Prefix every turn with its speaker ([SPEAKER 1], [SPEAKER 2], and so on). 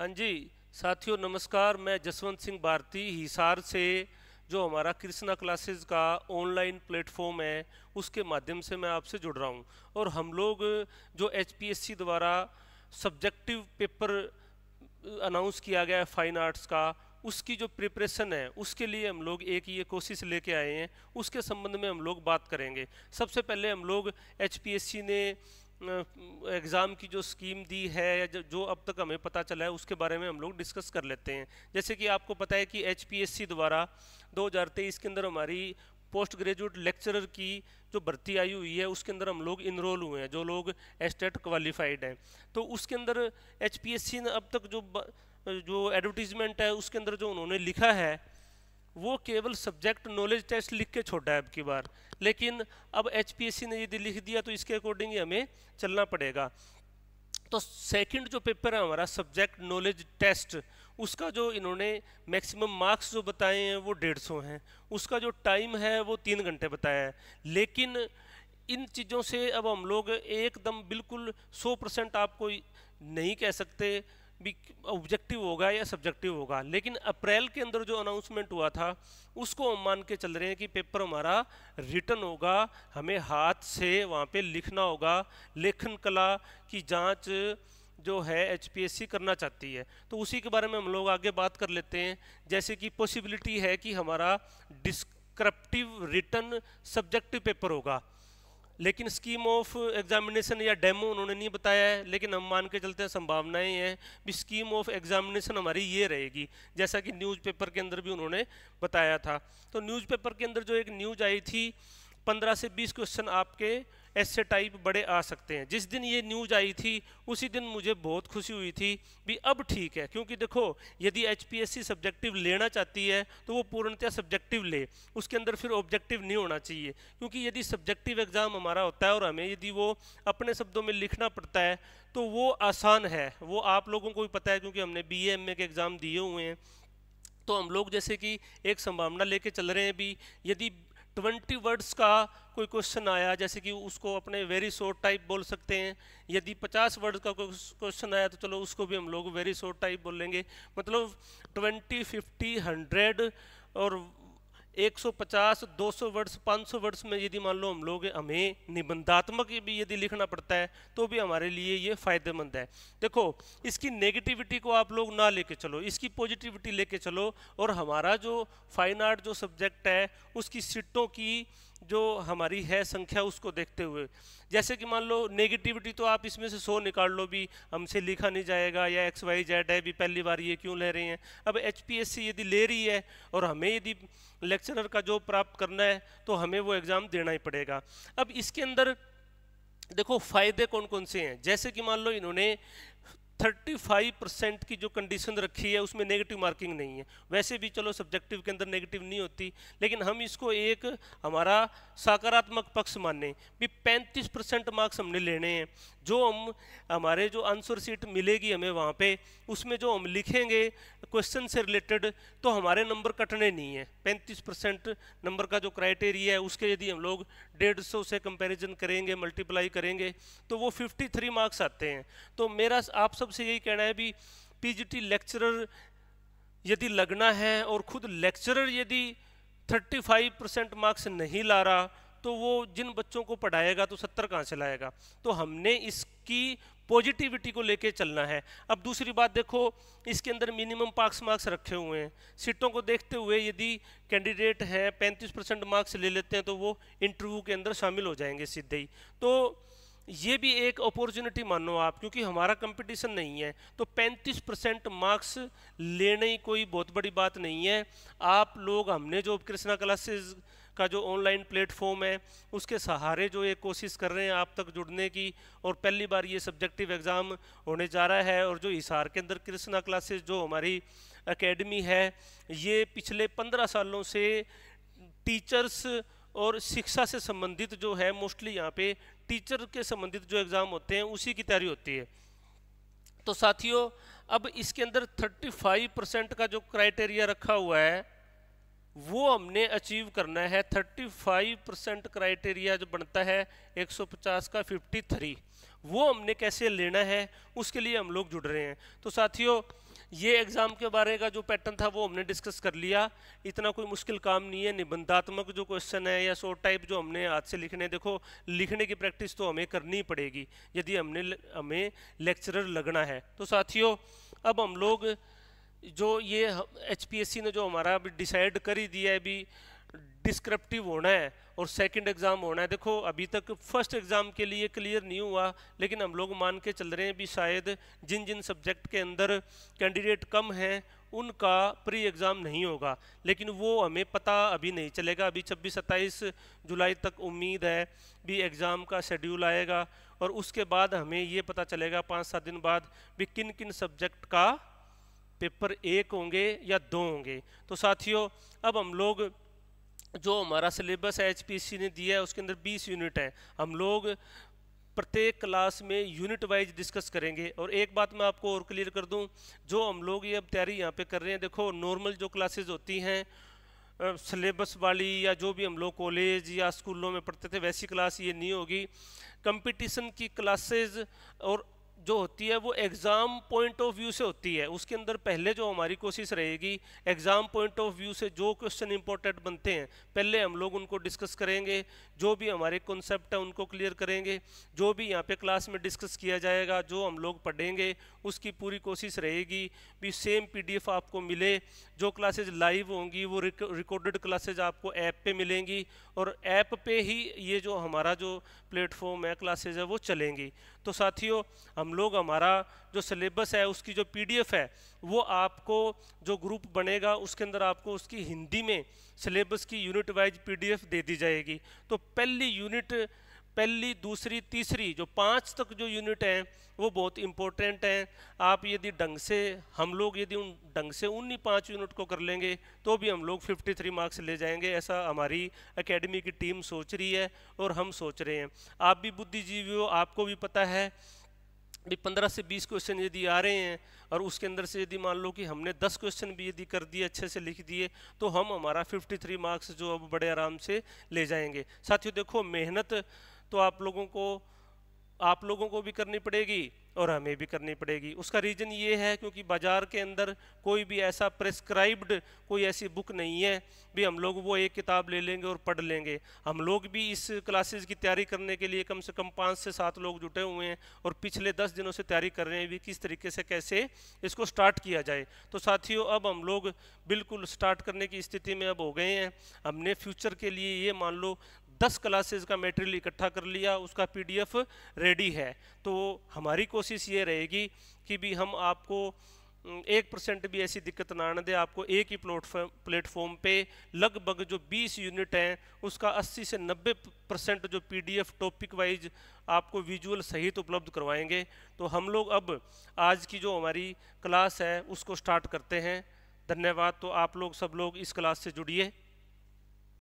[SPEAKER 1] हाँ जी साथियों नमस्कार मैं जसवंत सिंह भारती हिसार से जो हमारा कृष्णा क्लासेस का ऑनलाइन प्लेटफॉर्म है उसके माध्यम से मैं आपसे जुड़ रहा हूँ और हम लोग जो एच द्वारा सब्जेक्टिव पेपर अनाउंस किया गया है फाइन आर्ट्स का उसकी जो प्रिपरेशन है उसके लिए हम लोग एक ये कोशिश लेके आए हैं उसके संबंध में हम लोग बात करेंगे सबसे पहले हम लोग एच ने एग्ज़ाम की जो स्कीम दी है या जो अब तक हमें पता चला है उसके बारे में हम लोग डिस्कस कर लेते हैं जैसे कि आपको पता है कि एच द्वारा 2023 के अंदर हमारी पोस्ट ग्रेजुएट लेक्चरर की जो भर्ती आई हुई है उसके अंदर हम लोग इनरोल हुए हैं जो लोग एस्टेट क्वालिफाइड हैं तो उसके अंदर एच ने अब तक जो जो एडवर्टीज़मेंट है उसके अंदर जो उन्होंने लिखा है वो केवल सब्जेक्ट नॉलेज टेस्ट लिख के छोड़ा है अब की बार लेकिन अब एच ने यदि लिख दिया तो इसके अकॉर्डिंग ही हमें चलना पड़ेगा तो सेकंड जो पेपर है हमारा सब्जेक्ट नॉलेज टेस्ट उसका जो इन्होंने मैक्सिमम मार्क्स जो बताए हैं वो डेढ़ सौ हैं उसका जो टाइम है वो तीन घंटे बताया है लेकिन इन चीज़ों से अब हम लोग एकदम बिल्कुल सौ परसेंट आपको नहीं कह सकते भी ऑब्जेक्टिव होगा या सब्जेक्टिव होगा लेकिन अप्रैल के अंदर जो अनाउंसमेंट हुआ था उसको हम मान के चल रहे हैं कि पेपर हमारा रिटर्न होगा हमें हाथ से वहाँ पे लिखना होगा लेखन कला की जांच जो है एच करना चाहती है तो उसी के बारे में हम लोग आगे बात कर लेते हैं जैसे कि पॉसिबिलिटी है कि हमारा डिस्क्रप्टिव रिटर्न सब्जेक्टिव पेपर होगा लेकिन स्कीम ऑफ एग्जामिनेशन या डेमो उन्होंने नहीं बताया है लेकिन हम मान के चलते हैं संभावनाएं हैं भी स्कीम ऑफ एग्जामिनेशन हमारी ये रहेगी जैसा कि न्यूज़पेपर के अंदर भी उन्होंने बताया था तो न्यूज़पेपर के अंदर जो एक न्यूज आई थी पंद्रह से बीस क्वेश्चन आपके ऐसे टाइप बड़े आ सकते हैं जिस दिन ये न्यूज आई थी उसी दिन मुझे बहुत खुशी हुई थी भी अब ठीक है क्योंकि देखो यदि एच सब्जेक्टिव लेना चाहती है तो वो पूर्णतया सब्जेक्टिव ले उसके अंदर फिर ऑब्जेक्टिव नहीं होना चाहिए क्योंकि यदि सब्जेक्टिव एग्ज़ाम हमारा होता है और हमें यदि वो अपने शब्दों में लिखना पड़ता है तो वो आसान है वो आप लोगों को भी पता है क्योंकि हमने बी एम के एग्ज़ाम दिए हुए हैं तो हम लोग जैसे कि एक संभावना लेके चल रहे हैं भी यदि ट्वेंटी वर्ड्स का कोई क्वेश्चन आया जैसे कि उसको अपने वेरी शॉर्ट टाइप बोल सकते हैं यदि पचास वर्ड का कोई क्वेश्चन आया तो चलो उसको भी हम लोग वेरी शॉर्ट टाइप बोलेंगे मतलब ट्वेंटी फिफ्टी हंड्रेड और 150, 200 वर्ड्स 500 वर्ड्स में यदि मान लो हम लोग हमें निबंधात्मक भी यदि लिखना पड़ता है तो भी हमारे लिए ये फ़ायदेमंद है देखो इसकी नेगेटिविटी को आप लोग ना लेके चलो इसकी पॉजिटिविटी लेके चलो और हमारा जो फाइन आर्ट जो सब्जेक्ट है उसकी सीटों की जो हमारी है संख्या उसको देखते हुए जैसे कि मान लो नेगेटिविटी तो आप इसमें से सो निकाल लो भी हमसे लिखा नहीं जाएगा या एक्स वाई जेड है भी पहली बार ये क्यों ले रहे हैं अब एच यदि ले रही है और हमें यदि लेक्चरर का जॉब प्राप्त करना है तो हमें वो एग्ज़ाम देना ही पड़ेगा अब इसके अंदर देखो फ़ायदे कौन कौन से हैं जैसे कि मान लो इन्होंने 35 परसेंट की जो कंडीशन रखी है उसमें नेगेटिव मार्किंग नहीं है वैसे भी चलो सब्जेक्टिव के अंदर नेगेटिव नहीं होती लेकिन हम इसको एक हमारा सकारात्मक पक्ष माने भी 35 परसेंट मार्क्स हमने लेने हैं जो हम हमारे जो आंसर सीट मिलेगी हमें वहाँ पे उसमें जो हम लिखेंगे क्वेश्चन से रिलेटेड तो हमारे नंबर कटने नहीं है पैंतीस परसेंट नंबर का जो क्राइटेरिया है उसके यदि हम लोग डेढ़ सौ से कंपेरिजन करेंगे मल्टीप्लाई करेंगे तो वो फिफ्टी थ्री मार्क्स आते हैं तो मेरा आप सब सबसे यही कहना है भी पीजीटी लेक्चरर यदि लगना है और खुद लेक्चरर यदि 35 परसेंट मार्क्स नहीं ला रहा तो वो जिन बच्चों को पढ़ाएगा तो सत्तर कहाँ से लाएगा तो हमने इसकी पॉजिटिविटी को लेके चलना है अब दूसरी बात देखो इसके अंदर मिनिमम पास मार्क्स रखे हुए हैं सीटों को देखते हुए यदि कैंडिडेट हैं 35 परसेंट मार्क्स ले लेते हैं तो वो इंटरव्यू के अंदर शामिल हो जाएंगे सीधे ही तो ये भी एक अपॉर्चुनिटी मानो आप क्योंकि हमारा कंपटीशन नहीं है तो 35 परसेंट मार्क्स लेने ही कोई बहुत बड़ी बात नहीं है आप लोग हमने जो कृष्णा क्लासेस का जो ऑनलाइन प्लेटफॉर्म है उसके सहारे जो ये कोशिश कर रहे हैं आप तक जुड़ने की और पहली बार ये सब्जेक्टिव एग्ज़ाम होने जा रहा है और जो हिसार के अंदर कृष्णा क्लासेस जो हमारी अकेडमी है ये पिछले पंद्रह सालों से टीचर्स और शिक्षा से संबंधित जो है मोस्टली यहाँ पे टीचर के संबंधित जो एग्ज़ाम होते हैं उसी की तैयारी होती है तो साथियों अब इसके अंदर 35 परसेंट का जो क्राइटेरिया रखा हुआ है वो हमने अचीव करना है 35 परसेंट क्राइटेरिया जो बनता है 150 का 53 वो हमने कैसे लेना है उसके लिए हम लोग जुड़ रहे हैं तो साथियों ये एग्ज़ाम के बारे का जो पैटर्न था वो हमने डिस्कस कर लिया इतना कोई मुश्किल काम नहीं है निबंधात्मक जो क्वेश्चन है या शॉर्ट टाइप जो हमने हाथ से लिखने देखो लिखने की प्रैक्टिस तो हमें करनी पड़ेगी यदि हमने हमें लेक्चरर लगना है तो साथियों अब हम लोग जो ये एच ने जो हमारा अभी डिसाइड कर ही दिया है अभी डिस्क्रप्टिव होना है और सेकंड एग्ज़ाम होना है देखो अभी तक फर्स्ट एग्ज़ाम के लिए क्लियर नहीं हुआ लेकिन हम लोग मान के चल रहे हैं भी शायद जिन जिन सब्जेक्ट के अंदर कैंडिडेट कम हैं उनका प्री एग्ज़ाम नहीं होगा लेकिन वो हमें पता अभी नहीं चलेगा अभी छब्बीस सत्ताईस जुलाई तक उम्मीद है भी एग्ज़ाम का शेड्यूल आएगा और उसके बाद हमें ये पता चलेगा पाँच सात दिन बाद भी किन किन सब्जेक्ट का पेपर एक होंगे या दो होंगे तो साथियों अब हम लोग जो हमारा सिलेबस है एच ने दिया है उसके अंदर 20 यूनिट हैं हम लोग प्रत्येक क्लास में यूनिट वाइज डिस्कस करेंगे और एक बात मैं आपको और क्लियर कर दूं जो हम लोग ये अब तैयारी यहाँ पे कर रहे हैं देखो नॉर्मल जो क्लासेज होती हैं सिलेबस वाली या जो भी हम लोग कॉलेज या स्कूलों में पढ़ते थे वैसी क्लास ये नहीं होगी कंपटीशन की क्लासेज और जो होती है वो एग्ज़ाम पॉइंट ऑफ व्यू से होती है उसके अंदर पहले जो हमारी कोशिश रहेगी एग्ज़ाम पॉइंट ऑफ व्यू से जो क्वेश्चन इंपॉर्टेंट बनते हैं पहले हम लोग उनको डिस्कस करेंगे जो भी हमारे कॉन्सेप्ट है उनको क्लियर करेंगे जो भी यहाँ पे क्लास में डिस्कस किया जाएगा जो हम लोग पढ़ेंगे उसकी पूरी कोशिश रहेगी भी सेम पीडीएफ आपको मिले जो क्लासेज लाइव होंगी वो रिकॉर्डेड क्लासेज आपको ऐप पे मिलेंगी और ऐप पे ही ये जो हमारा जो प्लेटफॉर्म है क्लासेज है वो चलेंगी तो साथियों हम लोग हमारा जो सिलेबस है उसकी जो पीडीएफ है वो आपको जो ग्रुप बनेगा उसके अंदर आपको उसकी हिंदी में सिलेबस की यूनिट वाइज पीडीएफ दे दी जाएगी तो पहली यूनिट पहली दूसरी तीसरी जो पाँच तक जो यूनिट हैं वो बहुत इम्पोर्टेंट हैं आप यदि ढंग से हम लोग यदि उन ढंग से उन्हीं पाँच यूनिट को कर लेंगे तो भी हम लोग 53 मार्क्स ले जाएंगे ऐसा हमारी एकेडमी की टीम सोच रही है और हम सोच रहे हैं आप भी बुद्धिजीवी हो आपको भी पता है भी पंद्रह से बीस क्वेश्चन यदि आ रहे हैं और उसके अंदर से यदि मान लो कि हमने दस क्वेश्चन भी यदि कर दिए अच्छे से लिख दिए तो हम हमारा फिफ्टी थ्री मार्क्स जो अब बड़े आराम से ले जाएंगे साथियों देखो मेहनत तो आप लोगों को आप लोगों को भी करनी पड़ेगी और हमें भी करनी पड़ेगी उसका रीज़न ये है क्योंकि बाज़ार के अंदर कोई भी ऐसा प्रेस्क्राइब्ड कोई ऐसी बुक नहीं है भी हम लोग वो एक किताब ले लेंगे और पढ़ लेंगे हम लोग भी इस क्लासेस की तैयारी करने के लिए कम से कम पाँच से सात लोग जुटे हुए हैं और पिछले दस दिनों से तैयारी कर रहे हैं भी किस तरीके से कैसे इसको स्टार्ट किया जाए तो साथियों अब हम लोग बिल्कुल स्टार्ट करने की स्थिति में अब हो गए हैं हमने फ्यूचर के लिए ये मान लो दस क्लासेज का मेटेरियल इकट्ठा कर लिया उसका पी रेडी है तो हमारी कोशिश कोशिश ये रहेगी कि भी हम आपको एक परसेंट भी ऐसी दिक्कत ना आने दे आपको एक ही प्लेटफॉर्म प्लेटफॉर्म पे लगभग जो 20 यूनिट हैं उसका 80 से 90 परसेंट जो पीडीएफ टॉपिक वाइज आपको विजुअल सहित तो उपलब्ध करवाएंगे तो हम लोग अब आज की जो हमारी क्लास है उसको स्टार्ट करते हैं धन्यवाद तो आप लोग सब लोग इस क्लास से जुड़िए